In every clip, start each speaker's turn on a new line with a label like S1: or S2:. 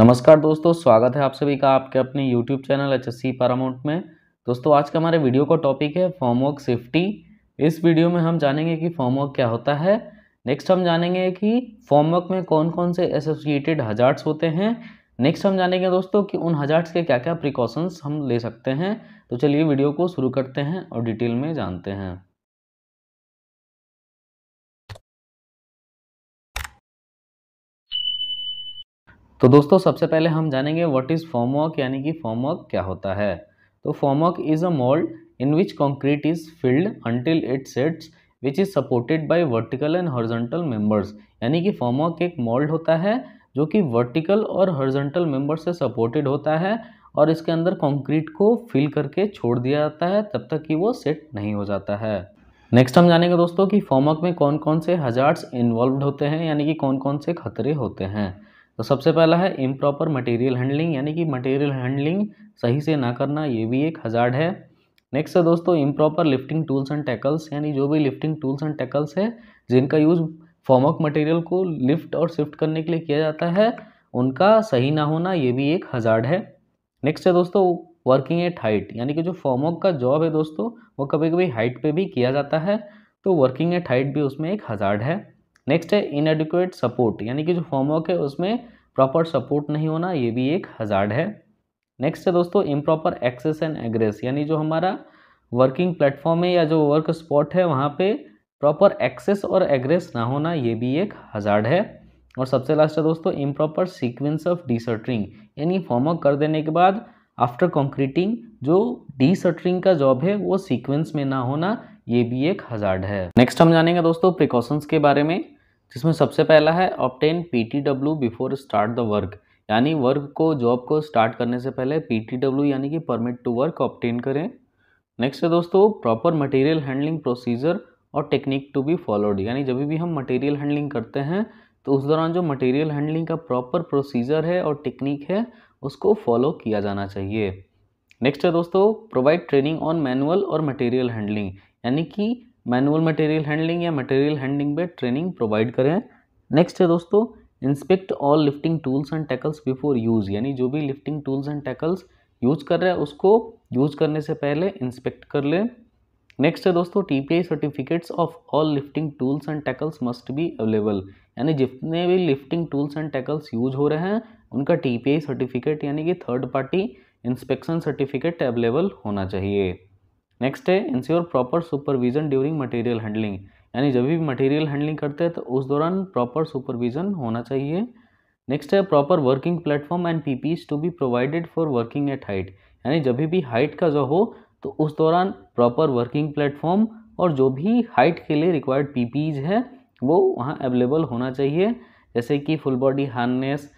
S1: नमस्कार दोस्तों स्वागत है आप सभी का आपके अपने YouTube चैनल एच एस में दोस्तों आज का हमारे वीडियो का टॉपिक है फॉर्मवर्क सेफ्टी इस वीडियो में हम जानेंगे कि फॉर्मवर्क क्या होता है नेक्स्ट हम जानेंगे कि फॉर्मवर्क में कौन कौन से एसोसिएटेड हजार्ट्स होते हैं नेक्स्ट हम जानेंगे दोस्तों कि उन हजार्ट्स के क्या क्या प्रिकॉशंस हम ले सकते हैं तो चलिए वीडियो को शुरू करते हैं और डिटेल में जानते हैं तो दोस्तों सबसे पहले हम जानेंगे व्हाट इज़ फॉर्मवर्क यानी कि फॉर्मवर्क क्या होता है तो formwork is a mould in which concrete is filled until it sets which is supported by vertical and horizontal members यानी कि फॉर्मवर्क एक मोल्ड होता है जो कि वर्टिकल और हॉर्जेंटल मेम्बर से सपोर्टेड होता है और इसके अंदर कंक्रीट को फिल करके छोड़ दिया जाता है तब तक कि वो सेट नहीं हो जाता है नेक्स्ट हम जानेंगे दोस्तों कि फॉर्मवर्क में कौन कौन से हजार्ड्स इन्वॉल्व होते हैं यानी कि कौन कौन से खतरे होते हैं तो सबसे पहला है इम्प्रॉपर मटेरियल हैंडलिंग यानी कि मटेरियल हैंडलिंग सही से ना करना ये भी एक हजार्ड है नेक्स्ट है दोस्तों improper lifting tools and tackles यानी जो भी लिफ्टिंग टूल्स एंड टैकल्स है जिनका यूज़ फॉर्मक मटेरियल को लिफ्ट और शिफ्ट करने के लिए किया जाता है उनका सही ना होना ये भी एक हजार्ड है नेक्स्ट है दोस्तों वर्किंग एट हाइट यानी कि जो फॉर्मक का जॉब है दोस्तों वो कभी कभी हाइट पर भी किया जाता है तो वर्किंग एट हाइट भी उसमें एक हजार्ड है नेक्स्ट है इनएडिकुएट सपोर्ट यानी कि जो फॉर्मवर्क है उसमें प्रॉपर सपोर्ट नहीं होना ये भी एक हजार्ड है नेक्स्ट है दोस्तों इम्प्रॉपर एक्सेस एंड एग्रेस यानी जो हमारा वर्किंग प्लेटफॉर्म है या जो वर्क स्पॉट है वहाँ पे प्रॉपर एक्सेस और एग्रेस ना होना ये भी एक हजार्ड है और सबसे लास्ट है दोस्तों इम्प्रॉपर सीक्वेंस ऑफ सटरिंग यानी फॉर्म वर्क कर देने के बाद आफ्टर कॉन्क्रीटिंग जो सटरिंग का जॉब है वो सीक्वेंस में ना होना ये भी एक हजार्ड है नेक्स्ट हम जानेंगे दोस्तों प्रिकॉशंस के बारे में जिसमें सबसे पहला है obtain P T W before start the work यानी वर्क को जॉब को स्टार्ट करने से पहले पी टी डब्ल्यू यानी कि परमिट टू वर्क ऑप्टेन करें नेक्स्ट है दोस्तों प्रॉपर मटेरियल हैंडलिंग प्रोसीजर और टेक्निक टू बी फॉलोड यानी जब भी हम मटेरियल हैंडलिंग करते हैं तो उस दौरान जो मटेरियल हैंडलिंग का प्रॉपर प्रोसीजर है और टेक्निक है उसको फॉलो किया जाना चाहिए नेक्स्ट है दोस्तों प्रोवाइड ट्रेनिंग ऑन मैनुअल और मटेरियल हैंडलिंग यानी कि मैनुअल मटेरियल हैंडलिंग या मटेरियल हैंडलिंग पे ट्रेनिंग प्रोवाइड करें नेक्स्ट है दोस्तों inspect all lifting tools and tackles before use यानी जो भी lifting tools and tackles use कर रहे हैं उसको यूज करने से पहले इंस्पेक्ट कर लें नेक्स्ट है दोस्तों T P I certificates of all lifting tools and tackles must be available यानी जितने भी lifting tools and tackles use हो रहे हैं उनका टी पी आई सर्टिफिकेट यानी कि third party inspection certificate available होना चाहिए नेक्स्ट है ensure proper supervision during material handling यानी जब भी मटेरियल हैंडलिंग करते हैं तो उस दौरान प्रॉपर सुपरविजन होना चाहिए नेक्स्ट है proper working platform and P to be provided for working at height यानी जब भी हाइट का जो हो तो उस दौरान प्रॉपर वर्किंग प्लेटफॉर्म और जो भी हाइट के लिए रिक्वायर्ड पीज़ है वो वहाँ अवेलेबल होना चाहिए जैसे कि फुल बॉडी हार्नेस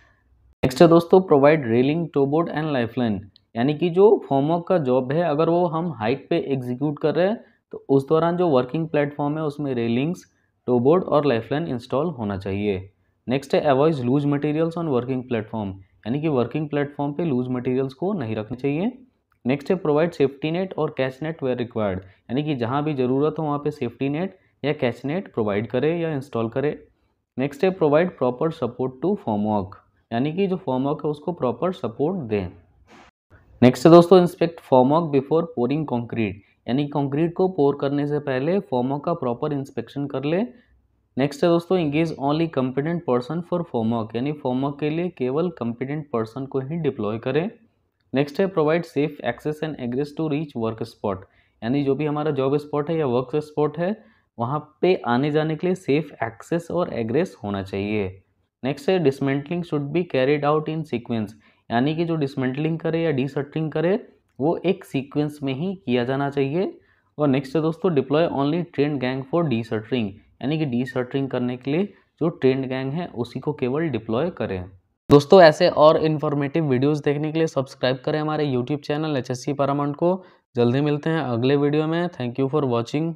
S1: नेक्स्ट है दोस्तों provide railing toeboard and lifeline यानी कि जो फॉर्मवर्क का जॉब है अगर वो हम हाइट पे एग्जीक्यूट कर रहे हैं तो उस दौरान जो वर्किंग प्लेटफॉर्म है उसमें रेलिंग्स टोबोर्ड और लाइफलाइन इंस्टॉल होना चाहिए नेक्स्ट है avoid loose materials on working platform यानी कि वर्किंग प्लेटफॉर्म पे लूज मटेरियल्स को नहीं रखना चाहिए नेक्स्ट है प्रोवाइड सेफ्टी नेट और कैश नेट वेयर रिक्वायर्ड यानी कि जहाँ भी ज़रूरत हो वहाँ पर सेफ्टी नेट या कैश नेट प्रोवाइड करे या इंस्टॉल करे नेक्स्ट है provide proper support to formwork यानी कि जो फॉर्मवर्क है उसको प्रॉपर सपोर्ट दें नेक्स्ट है दोस्तों inspect formwork before pouring concrete यानी कंक्रीट को पोर करने से पहले फॉर्मवर्क का प्रॉपर इंस्पेक्शन कर ले नेक्स्ट है दोस्तों engage only competent person for formwork यानी फॉर्मवर्क के लिए केवल कम्पिटेंट पर्सन को ही डिप्लॉय करें नेक्स्ट है provide safe access and egress to reach work spot यानी जो भी हमारा जॉब स्पॉट है या वर्क स्पॉट है वहाँ पे आने जाने के लिए सेफ एक्सेस और एग्रेस होना चाहिए नेक्स्ट है dismantling should be carried out in sequence यानी कि जो डिसमेंटलिंग करे या डिसटरिंग करे वो एक सीक्वेंस में ही किया जाना चाहिए और नेक्स्ट है दोस्तों deploy only trained gang for deshuttering यानी कि डिसटरिंग करने के लिए जो ट्रेंड गैंग है उसी को केवल डिप्लॉय करें दोस्तों ऐसे और इन्फॉर्मेटिव वीडियोस देखने के लिए सब्सक्राइब करें हमारे यूट्यूब चैनल एच एस को जल्दी मिलते हैं अगले वीडियो में थैंक यू फॉर वॉचिंग